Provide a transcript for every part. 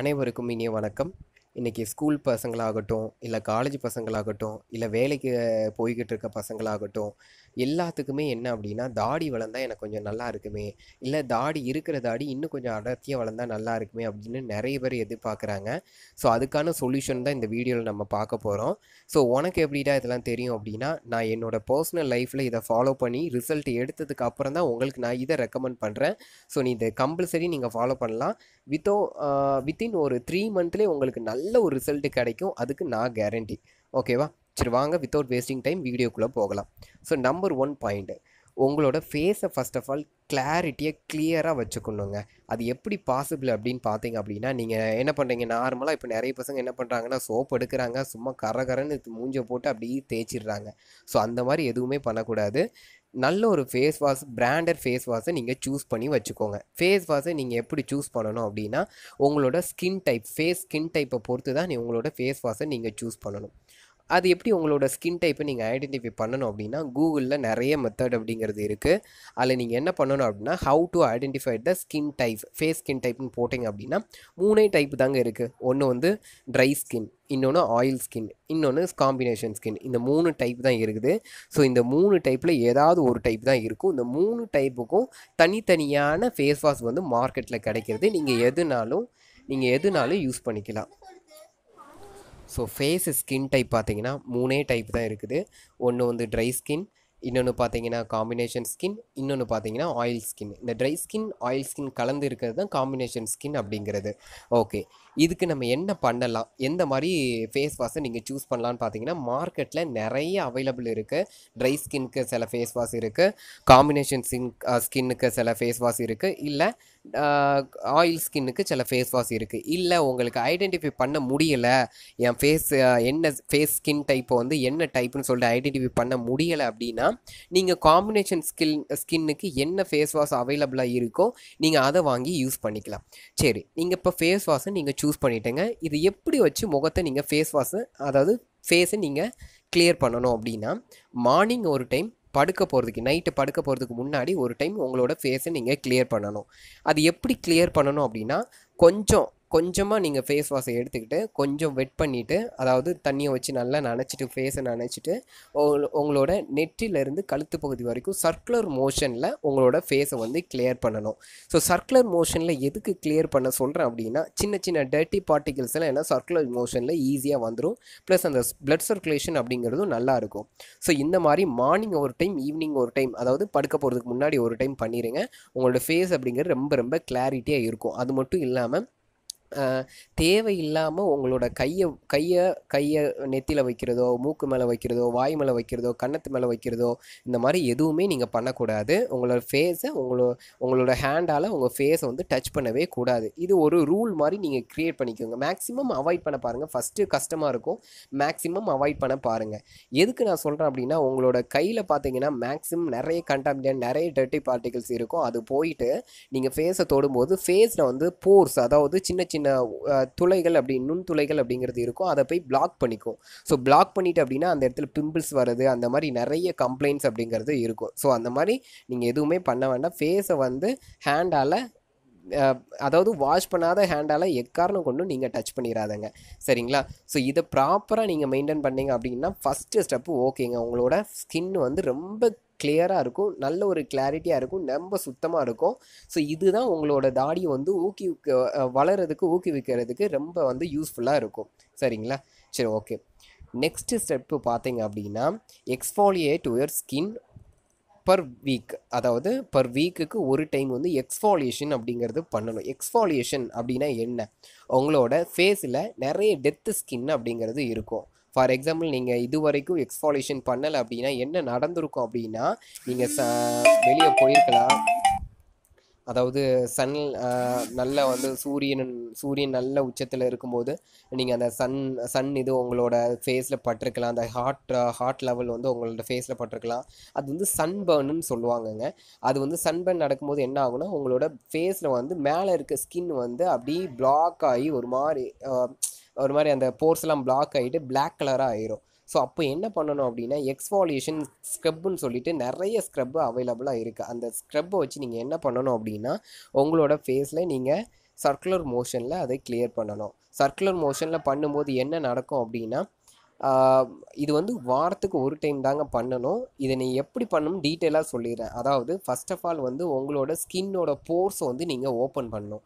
அனைவருக்கும் இனிய வணக்கம் இன்றைக்கி ஸ்கூல் பசங்களாகட்டும் இல்லை காலேஜ் பசங்களாகட்டும் இல்லை வேலைக்கு போய்கிட்டு இருக்க பசங்களாகட்டும் எல்லாத்துக்குமே என்ன அப்படின்னா தாடி வளர்ந்தா எனக்கு கொஞ்சம் நல்லா இருக்குமே இல்லை தாடி இருக்கிற தாடி இன்னும் கொஞ்சம் அடர்த்தியாக வளர்ந்தா நல்லா இருக்குமே அப்படின்னு நிறைய பேர் எதிர்பார்க்குறாங்க ஸோ அதுக்கான சொல்யூஷன் தான் இந்த வீடியோவில் நம்ம பார்க்க போகிறோம் ஸோ உனக்கு எப்படிடா இதெல்லாம் தெரியும் அப்படின்னா நான் என்னோடய பர்சனல் லைஃப்பில் இதை ஃபாலோ பண்ணி ரிசல்ட் எடுத்ததுக்கு அப்புறம் தான் உங்களுக்கு நான் இதை ரெக்கமெண்ட் பண்ணுறேன் ஸோ நீ இதை கம்பல்சரி நீங்கள் ஃபாலோ பண்ணலாம் வித்தோ வித்தின் ஒரு த்ரீ மந்த்லேயே உங்களுக்கு நல்ல நல்ல ஒரு ரிசல்ட் கிடைக்கும் அதுக்கு நான் கேரண்டி ஓகேவா சரி வாங்க வித்தவுட் வேஸ்டிங் டைம் வீடியோக்குள்ளே போகலாம் ஸோ நம்பர் ஒன் பாயிண்ட்டு உங்களோட ஃபேஸை ஃபஸ்ட் ஆஃப் ஆல் கிளாரிட்டியை கிளியராக வச்சுக்கணுங்க அது எப்படி பாசிபிள் அப்படின்னு பார்த்தீங்க அப்படின்னா நீங்கள் என்ன பண்ணுறீங்க நார்மலாக இப்போ நிறைய பசங்க என்ன பண்ணுறாங்கன்னா சோப் எடுக்கிறாங்க சும்மா கரகரன்னு மூஞ்சை போட்டு அப்படியே தேய்ச்சிடுறாங்க ஸோ அந்த மாதிரி எதுவுமே பண்ணக்கூடாது நல்ல ஒரு ஃபேஸ் வாஷ் பிராண்டட் ஃபேஸ் வாஷை நீங்கள் சூஸ் பண்ணி வச்சுக்கோங்க ஃபேஸ் வாஷை நீங்கள் எப்படி சூஸ் பண்ணணும் அப்படின்னா உங்களோட ஸ்கின் டைப் ஃபேஸ் ஸ்கின் டைப்பை பொறுத்து தான் நீ உங்களோட ஃபேஸ் வாஷை நீங்கள் சூஸ் பண்ணணும் அது எப்படி உங்களோட ஸ்கின் டைப்பை நீங்கள் ஐடென்டிஃபை பண்ணணும் அப்படின்னா கூகுளில் நிறைய மெத்தட் அப்படிங்கிறது இருக்குது அதில் நீங்கள் என்ன பண்ணணும் அப்படின்னா how to identify the skin type face skin டைப்னு போட்டிங்க அப்படின்னா மூணே டைப் தாங்க இருக்குது ஒன்று வந்து ட்ரை ஸ்கின் இன்னொன்று ஆயில் ஸ்கின் இன்னொன்று காம்பினேஷன் ஸ்கின் இந்த மூணு டைப் தான் இருக்குது ஸோ இந்த மூணு டைப்பில் ஏதாவது ஒரு டைப் தான் இருக்கும் இந்த மூணு டைப்புக்கும் தனித்தனியான ஃபேஸ் வாஷ் வந்து மார்க்கெட்டில் கிடைக்கிறது நீங்கள் எதுனாலும் நீங்கள் எதுனாலும் யூஸ் பண்ணிக்கலாம் ஸோ ஃபேஸ் ஸ்கின் டைப் பார்த்தீங்கன்னா மூணே டைப் தான் இருக்குது ஒன்று வந்து ட்ரை ஸ்கின் இன்னொன்று பார்த்தீங்கன்னா காம்பினேஷன் ஸ்கின் இன்னொன்று பார்த்தீங்கன்னா ஆயில் ஸ்கின் இந்த ட்ரை ஸ்கின் ஆயில் ஸ்கின் கலந்து இருக்கிறது தான் காம்பினேஷன் ஸ்கின் அப்படிங்கிறது ஓகே இதுக்கு நம்ம என்ன பண்ணலாம் எந்த மாதிரி ஃபேஸ் வாஷை நீங்கள் சூஸ் பண்ணலான்னு பார்த்தீங்கன்னா மார்க்கெட்டில் நிறைய அவைலபிள் இருக்குது ட்ரை ஸ்கின்க்கு சில ஃபேஸ் வாஷ் இருக்குது காம்பினேஷன் ஸ்கின் ஸ்கின்னுக்கு சில ஃபேஸ் வாஷ் இருக்குது இல்லை ஆயில் ஸ்கின்னுக்கு சில ஃபேஸ் வாஷ் இருக்குது இல்லை உங்களுக்கு ஐடென்டிஃபை பண்ண முடியலை என் ஃபேஸ் என்ன ஃபேஸ் ஸ்கின் டைப்பை வந்து என்ன டைப்புன்னு சொல்லிட்டு ஐடென்டிஃபை பண்ண முடியலை அப்படின்னா நீங்கள் காம்பினேஷன் ஸ்கின் ஸ்கின்னுக்கு என்ன ஃபேஸ் வாஷ் அவைலபிளாக இருக்கோ நீங்கள் அதை வாங்கி யூஸ் பண்ணிக்கலாம் சரி நீங்கள் இப்போ ஃபேஸ் வாஷை நீங்கள் சூஸ் பண்ணிட்டேங்க இது எப்படி வச்சு முகத்தை நீங்கள் ஃபேஸ் வாஷை அதாவது ஃபேஸை நீங்கள் கிளியர் பண்ணணும் அப்படின்னா மார்னிங் ஒரு டைம் படுக்க போகிறதுக்கு நைட்டு படுக்க போகிறதுக்கு முன்னாடி ஒரு டைம் உங்களோட ஃபேஸை நீங்கள் கிளியர் பண்ணணும் அது எப்படி கிளியர் பண்ணணும் அப்படின்னா கொஞ்சம் கொஞ்சமாக நீங்கள் ஃபேஸ் வாஷை எடுத்துக்கிட்டு கொஞ்சம் வெட் பண்ணிவிட்டு அதாவது தண்ணியை வச்சு நல்லா நனைச்சிட்டு ஃபேஸை நனைச்சிட்டு உங்களோட நெற்றிலேருந்து கழுத்து பகுதி வரைக்கும் சர்க்குலர் மோஷனில் உங்களோட ஃபேஸை வந்து கிளியர் பண்ணணும் ஸோ சர்க்குலர் மோஷனில் எதுக்கு கிளியர் பண்ண சொல்கிறேன் அப்படின்னா சின்ன சின்ன டர்ட்டி பார்ட்டிகல்ஸ் எல்லாம் ஏன்னா சர்க்குலர் மோஷனில் ஈஸியாக வந்துடும் ப்ளஸ் அந்த பிளட் சர்க்குலேஷன் அப்படிங்கிறதும் நல்லா இருக்கும் ஸோ இந்த மாதிரி மார்னிங் ஒரு டைம் ஈவினிங் ஒரு டைம் அதாவது படுக்க போகிறதுக்கு முன்னாடி ஒரு டைம் பண்ணிடுங்க உங்களோட ஃபேஸ் அப்படிங்கிறது ரொம்ப ரொம்ப கிளாரிட்டியாக இருக்கும் அது மட்டும் இல்லாமல் தேவையில்லாமல் உங்களோட கையை கையை கையை நெத்தியில் வைக்கிறதோ மூக்கு மேலே வைக்கிறதோ வாய் மேலே வைக்கிறதோ கன்னத்து மேலே வைக்கிறதோ இந்த மாதிரி எதுவுமே நீங்கள் பண்ணக்கூடாது உங்களோட ஃபேஸை உங்களோ உங்களோட ஹேண்டால் உங்கள் ஃபேஸை வந்து டச் பண்ணவே கூடாது இது ஒரு ரூல் மாதிரி நீங்கள் க்ரியேட் பண்ணிக்கோங்க மேக்ஸிமம் அவாய்ட் பண்ண பாருங்கள் ஃபஸ்ட்டு கஷ்டமாக இருக்கும் மேக்ஸிமம் அவாய்ட் பண்ண பாருங்கள் எதுக்கு நான் சொல்கிறேன் அப்படின்னா உங்களோட கையில் பார்த்தீங்கன்னா மேக்ஸிமம் நிறைய கண்டாமினேட் நிறைய டர்ட்டி பார்ட்டிகல்ஸ் இருக்கும் அது போயிட்டு நீங்கள் ஃபேஸை தொடும்போது ஃபேஸில் வந்து போர்ஸ் அதாவது சின்ன சின்ன துளைகள் அப்படி நுண்துளைகள் அப்படிங்கிறது இருக்கும் அதை போய் பிளாக் பண்ணிக்கும் ஸோ பிளாக் பண்ணிட்டு அப்படின்னா அந்த இடத்துல பிம்பிள்ஸ் வருது அந்த மாதிரி நிறைய கம்ப்ளைண்ட்ஸ் அப்படிங்கிறது இருக்கும் ஸோ அந்த மாதிரி நீங்கள் எதுவுமே பண்ண வேண்டாம் ஃபேஸை வந்து ஹேண்டால் அதாவது வாஷ் பண்ணாத ஹேண்டால் எக்காரணம் கொண்டும் நீங்கள் டச் பண்ணிடாதங்க சரிங்களா ஸோ இதை ப்ராப்பராக நீங்கள் மெயின்டைன் பண்ணீங்க அப்படின்னா ஃபஸ்ட்டு ஸ்டெப்பு ஓகேங்க உங்களோட ஸ்கின் வந்து ரொம்ப கிளியராக இருக்கும் நல்ல ஒரு கிளாரிட்டியாக இருக்கும் ரொம்ப சுத்தமாக இருக்கும் ஸோ இதுதான் உங்களோட தாடியை வந்து ஊக்குவிக்க வளர்கிறதுக்கு ஊக்குவிக்கிறதுக்கு ரொம்ப வந்து யூஸ்ஃபுல்லாக இருக்கும் சரிங்களா சரி ஓகே நெக்ஸ்ட்டு ஸ்டெப்பு பார்த்தீங்க அப்படின்னா exfoliate your skin per week அதாவது பர் வீக்குக்கு ஒரு டைம் வந்து எக்ஸ்ஃபாலியேஷன் அப்படிங்கிறது பண்ணணும் எக்ஸ்ஃபாலியேஷன் அப்படின்னா என்ன உங்களோட ஃபேஸில் நிறைய டெத்து ஸ்கின் அப்படிங்கிறது இருக்கும் ஃபார் எக்ஸாம்பிள் நீங்கள் இது வரைக்கும் எக்ஸ்பாலேஷன் பண்ணலை அப்படின்னா என்ன நடந்திருக்கும் அப்படின்னா நீங்கள் ச வெளியே போயிருக்கலாம் அதாவது சன் நல்ல வந்து சூரியன் சூரியன் நல்ல உச்சத்தில் இருக்கும்போது நீங்கள் அந்த சன் சன் இது உங்களோட ஃபேஸில் பட்டிருக்கலாம் அந்த ஹார்ட் ஹார்ட் லெவல் வந்து உங்களோட ஃபேஸில் பட்டிருக்கலாம் அது வந்து சன் சொல்லுவாங்கங்க அது வந்து சன் நடக்கும்போது என்ன ஆகுனா உங்களோட ஃபேஸில் வந்து மேலே இருக்க ஸ்கின் வந்து அப்படியே பிளாக் ஆகி ஒரு மாதிரி ஒரு மாதிரி அந்த போர்ஸ்லாம் பிளாக் ஆகிட்டு பிளாக் கலராக ஆயிரும் ஸோ அப்போ என்ன பண்ணணும் அப்படின்னா எக்ஸ்வாலியூஷன் ஸ்க்ரப்புன்னு சொல்லிட்டு நிறைய ஸ்க்ரப்பு அவைலபிளாக இருக்குது அந்த ஸ்க்ரப்பை வச்சு நீங்கள் என்ன பண்ணணும் அப்படின்னா உங்களோட ஃபேஸில் நீங்கள் சர்க்குலர் மோஷனில் அதை கிளியர் பண்ணணும் சர்க்குலர் மோஷனில் பண்ணும்போது என்ன நடக்கும் அப்படின்னா இது வந்து வாரத்துக்கு ஒரு டைம் தாங்க பண்ணணும் இதை நீ எப்படி பண்ணணும் டீட்டெயிலாக சொல்லிடுறேன் அதாவது ஃபஸ்ட் ஆஃப் ஆல் வந்து உங்களோட ஸ்கின்னோட போர்ஸை வந்து நீங்கள் ஓப்பன் பண்ணணும்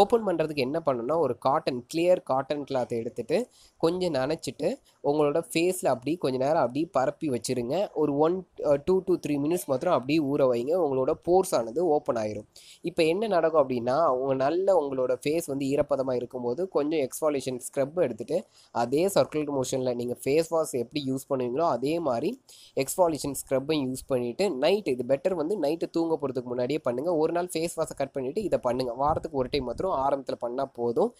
ஓப்பன் பண்ணுறதுக்கு என்ன பண்ணணும்னா ஒரு காட்டன் கிளியர் காட்டன் கிளாத்தை எடுத்துகிட்டு கொஞ்சம் நனைச்சிட்டு உங்களோட ஃபேஸில் அப்படி கொஞ்சம் நேரம் அப்படியே பரப்பி வச்சுருங்க ஒரு one two two three minutes மாத்திரம் அப்படியே ஊற வைங்க உங்களோட போர்ஸ் ஆனது ஓப்பன் ஆயிரும் இப்போ என்ன நடக்கும் அப்படின்னா உங்கள் நல்ல உங்களோட ஃபேஸ் வந்து ஈரப்பதமாக இருக்கும்போது கொஞ்சம் எக்ஸ்பாலேஷன் ஸ்க்ரப் எடுத்துகிட்டு அதே சர்க்குலர் மோஷனில் நீங்கள் நீங்கள் ஃபேஸ் வாஷ் எப்படி யூஸ் பண்ணுவீங்களோ அதே மாதிரி எக்ஸ்பாலிஷன் ஸ்க்ரப்பையும் யூஸ் பண்ணிவிட்டு நைட்டு இது பெட்டர் வந்து நைட்டு தூங்க போகிறதுக்கு முன்னாடியே பண்ணுங்கள் ஒரு நாள் ஃபேஸ் வாஷை கட் பண்ணிவிட்டு இதை பண்ணுங்கள் வாரத்துக்கு ஒரு டைம் மாத்திரம் ஆரம்பத்தில் பண்ணால் போதும்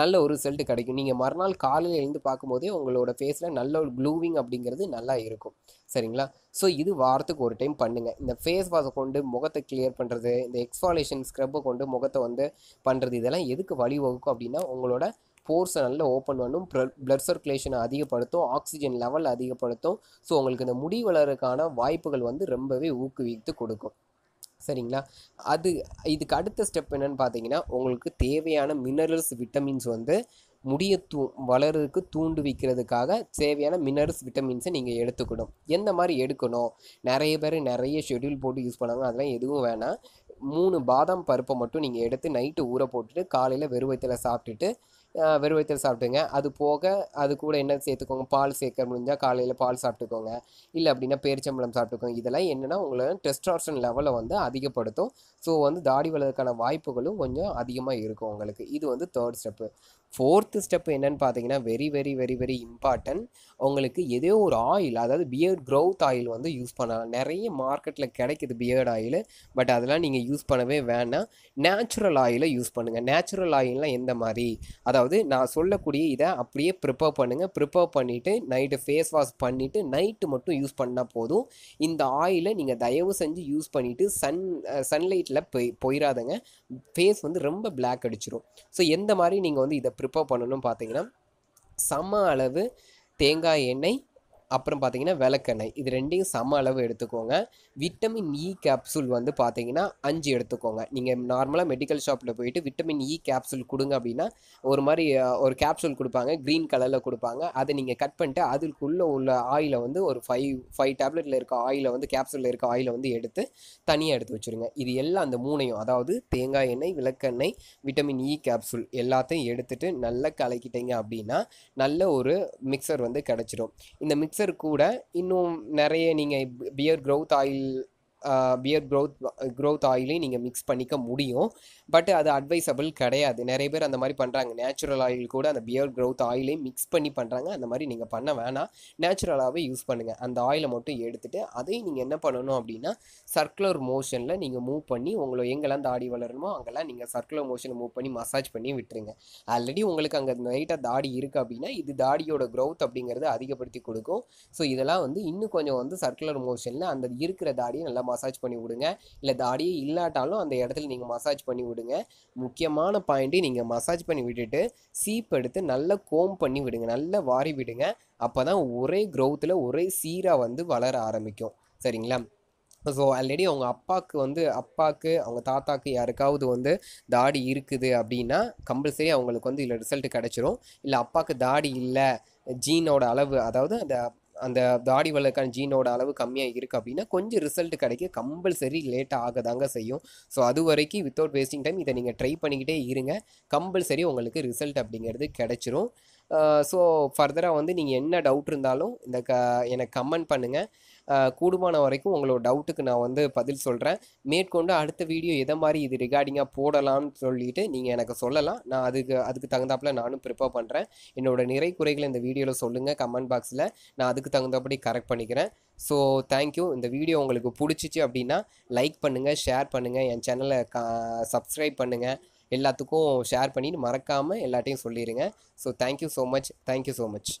நல்ல ஒரு ரிசல்ட் கிடைக்கும் நீங்கள் மறுநாள் காலையில் எழுந்து பார்க்கும்போதே உங்களோட ஃபேஸில் நல்ல ஒரு க்ளூவிங் அப்படிங்கிறது நல்லா இருக்கும் சரிங்களா ஸோ இது வாரத்துக்கு ஒரு டைம் பண்ணுங்கள் இந்த ஃபேஸ் வாஷை கொண்டு முகத்தை கிளியர் பண்ணுறது இந்த எக்ஸ்பாலேஷன் ஸ்க்ரப்பை கொண்டு முகத்தை வந்து பண்ணுறது இதெல்லாம் எதுக்கு வழிவகுக்கும் அப்படின்னா உங்களோட போர்ஸை நல்லா ஓப்பன் பண்ணும் பிளட் சர்க்குலேஷனை அதிகப்படுத்தும் ஆக்சிஜன் லெவல் அதிகப்படுத்தும் ஸோ உங்களுக்கு இந்த முடி வளர்றதுக்கான வாய்ப்புகள் வந்து ரொம்பவே ஊக்குவித்து கொடுக்கும் சரிங்களா அது இதுக்கு அடுத்த ஸ்டெப் என்னென்னு பார்த்தீங்கன்னா உங்களுக்கு தேவையான மினரல்ஸ் விட்டமின்ஸ் வந்து முடிய தூ வளர்றதுக்கு தூண்டு வைக்கிறதுக்காக தேவையான மினரல்ஸ் விட்டமின்ஸை நீங்கள் எடுத்துக்கணும் எந்த மாதிரி எடுக்கணும் நிறைய பேர் நிறைய ஷெடியூல் போட்டு யூஸ் பண்ணாங்க அதெல்லாம் எதுவும் வேணாம் மூணு பாதாம் பருப்பை மட்டும் நீங்கள் எடுத்து நைட்டு ஊற போட்டுட்டு காலையில் வெறுவத்தில் சாப்பிட்டுட்டு வெறும் வைத்தல் சாப்பிடுங்க அது போக அது கூட என்ன சேர்த்துக்கோங்க பால் சேர்க்க முடிஞ்சால் காலையில் பால் சாப்பிட்டுக்கோங்க இல்லை அப்படின்னா பேரிச்சம்பழம் சாப்பிட்டுக்கோங்க இதெல்லாம் என்னென்னா உங்களை டெஸ்ட்ராக்ஷன் லெவலை வந்து அதிகப்படுத்தும் ஸோ வந்து தாடி வளர்க்கான வாய்ப்புகளும் கொஞ்சம் அதிகமாக இருக்கும் உங்களுக்கு இது வந்து தேர்ட் ஸ்டெப்பு ஃபோர்த்து ஸ்டெப் என்னன்னு பார்த்தீங்கன்னா very very very very important உங்களுக்கு ஏதோ ஒரு ஆயில் அதாவது பியர்ட் க்ரோத் ஆயில் வந்து யூஸ் பண்ணலாம் நிறைய மார்க்கெட்டில் கிடைக்குது பியர்ட் ஆயில் பட் அதெல்லாம் நீங்கள் யூஸ் பண்ணவே வேணாம் நேச்சுரல் ஆயிலை யூஸ் பண்ணுங்கள் நேச்சுரல் ஆயில்லாம் எந்த மாதிரி அதாவது நான் சொல்லக்கூடிய இதை அப்படியே ப்ரிப்பேர் பண்ணுங்கள் ப்ரிப்பர் பண்ணிவிட்டு நைட்டு ஃபேஸ் வாஷ் பண்ணிவிட்டு நைட்டு மட்டும் யூஸ் பண்ணால் போதும் இந்த ஆயிலை நீங்கள் தயவு செஞ்சு யூஸ் பண்ணிவிட்டு சன் சன்லைட்டில் போய் போயிடாதங்க ஃபேஸ் வந்து ரொம்ப பிளாக் அடிச்சிடும் ஸோ எந்த மாதிரி நீங்கள் வந்து இதை ப்ரிப்பேர் பண்ணணும் பார்த்தீங்கன்னா சம அளவு தேங்காய் எண்ணெய் அப்புறம் பார்த்தீங்கன்னா விளக்கெண்ணெய் இது ரெண்டையும் சம அளவு எடுத்துக்கோங்க விட்டமின் இ கேப்சூல் வந்து பார்த்தீங்கன்னா அஞ்சு எடுத்துக்கோங்க நீங்கள் நார்மலாக மெடிக்கல் ஷாப்பில் போயிட்டு விட்டமின் இ கேப்சூல் கொடுங்க அப்படின்னா ஒரு மாதிரி ஒரு கேப்சூல் கொடுப்பாங்க க்ரீன் கலரில் கொடுப்பாங்க அதை நீங்கள் கட் பண்ணிட்டு அதுக்குள்ளே உள்ள ஆயிலை வந்து ஒரு ஃபைவ் ஃபைவ் டேப்லெட்டில் இருக்க ஆயிலை வந்து கேப்சூலில் இருக்க ஆயிலை வந்து எடுத்து தனியாக எடுத்து வச்சுருங்க இது எல்லாம் அந்த மூணையும் அதாவது தேங்காய் எண்ணெய் விளக்கெண்ணெய் விட்டமின் இ கேப்சூல் எல்லாத்தையும் எடுத்துட்டு நல்லா கலக்கிட்டீங்க அப்படின்னா நல்ல ஒரு மிக்சர் வந்து கிடச்சிடும் இந்த மிக்சர் மிக்சர் கூட இன்னும் நிறைய நீங்கள் beard growth oil beard growth growth ஆயிலையும் நீங்கள் மிக்ஸ் பண்ணிக்க முடியும் பட் அது அட்வைசபிள் கிடையாது நிறைய பேர் அந்த மாதிரி பண்ணுறாங்க நேச்சுரல் ஆயில் கூட அந்த பியர் க்ரோத் ஆயிலையும் மிக்ஸ் பண்ணி பண்ணுறாங்க அந்த மாதிரி நீங்கள் பண்ண வேணாம் நேச்சுரலாகவே யூஸ் பண்ணுங்கள் அந்த ஆயிலை மட்டும் எடுத்துகிட்டு அதையும் நீங்கள் என்ன பண்ணணும் அப்படின்னா சர்க்குலர் மோஷனில் நீங்கள் மூவ் பண்ணி உங்களை எங்கெல்லாம் தாடி வளரணுமோ அங்கெல்லாம் நீங்கள் சர்க்குலர் மோஷனில் மூவ் பண்ணி மசாஜ் பண்ணி விட்டுருங்க ஆல்ரெடி உங்களுக்கு அங்கே நைட்டாக தாடி இருக்குது அப்படின்னா இது தாடியோட க்ரோத் அப்படிங்கிறது அதிகப்படுத்தி கொடுக்கும் ஸோ இதெல்லாம் வந்து இன்னும் கொஞ்சம் வந்து சர்க்குலர் மோஷனில் அந்த இருக்கிற தாடியை நல்லா மசாஜ் பண்ணி விடுங்க இல்லை தாடியே இல்லாட்டாலும் அந்த இடத்துல நீங்கள் மசாஜ் பண்ணி விடுங்க முக்கியமான பாயிண்ட்டு நீங்கள் மசாஜ் பண்ணி விட்டுட்டு சீப் எடுத்து நல்லா கோம் பண்ணி விடுங்க நல்லா வாரி விடுங்க அப்போ தான் ஒரே க்ரௌத்தில் ஒரே சீராக வந்து வளர ஆரம்பிக்கும் சரிங்களா ஸோ ஆல்ரெடி அவங்க அப்பாவுக்கு வந்து அப்பாவுக்கு அவங்க தாத்தாக்கு யாருக்காவது வந்து தாடி இருக்குது அப்படின்னா கம்பல்சரி அவங்களுக்கு வந்து இதில் ரிசல்ட் கிடச்சிரும் இல்லை அப்பாவுக்கு தாடி இல்லை ஜீனோட அளவு அதாவது அந்த அந்த தாடி வளர்க்கான ஜீனோட அளவு கம்மியாக இருக்குது அப்படின்னா கொஞ்சம் ரிசல்ட் கிடைக்க கம்பல்சரி லேட்டாக ஆக தாங்க செய்யும் ஸோ அது வரைக்கும் வித்தவுட் வேஸ்டிங் டைம் இதை நீங்கள் ட்ரை பண்ணிக்கிட்டே இருங்க கம்பல்சரி உங்களுக்கு ரிசல்ட் அப்படிங்கிறது கிடச்சிரும் ஸோ ஃபர்தராக வந்து நீங்கள் என்ன டவுட் இருந்தாலும் இந்த க எனக்கு கமெண்ட் பண்ணுங்கள் கூடுமான வரைக்கும் உங்களோட டவுட்டுக்கு நான் வந்து பதில் சொல்கிறேன் மேற்கொண்டு அடுத்த வீடியோ எதை மாதிரி இது ரிகார்டிங்காக போடலாம்னு சொல்லிட்டு நீங்கள் எனக்கு சொல்லலாம் நான் அதுக்கு அதுக்கு தகுந்தாப்பில் நானும் ப்ரிப்பேர் பண்ணுறேன் என்னோடய நிறை குறைகளை இந்த வீடியோவில் சொல்லுங்கள் கமெண்ட் பாக்ஸில் நான் அதுக்கு தகுந்தபடி கரெக்ட் பண்ணிக்கிறேன் ஸோ தேங்க்யூ இந்த வீடியோ உங்களுக்கு பிடிச்சிச்சு அப்படின்னா லைக் பண்ணுங்கள் ஷேர் பண்ணுங்கள் என் சேனலை கா சப்ஸ்கிரைப் பண்ணுங்கள் எல்லாத்துக்கும் ஷேர் பண்ணி மறக்காமல் எல்லாட்டையும் சொல்லிடுங்க so thank you so much thank you so much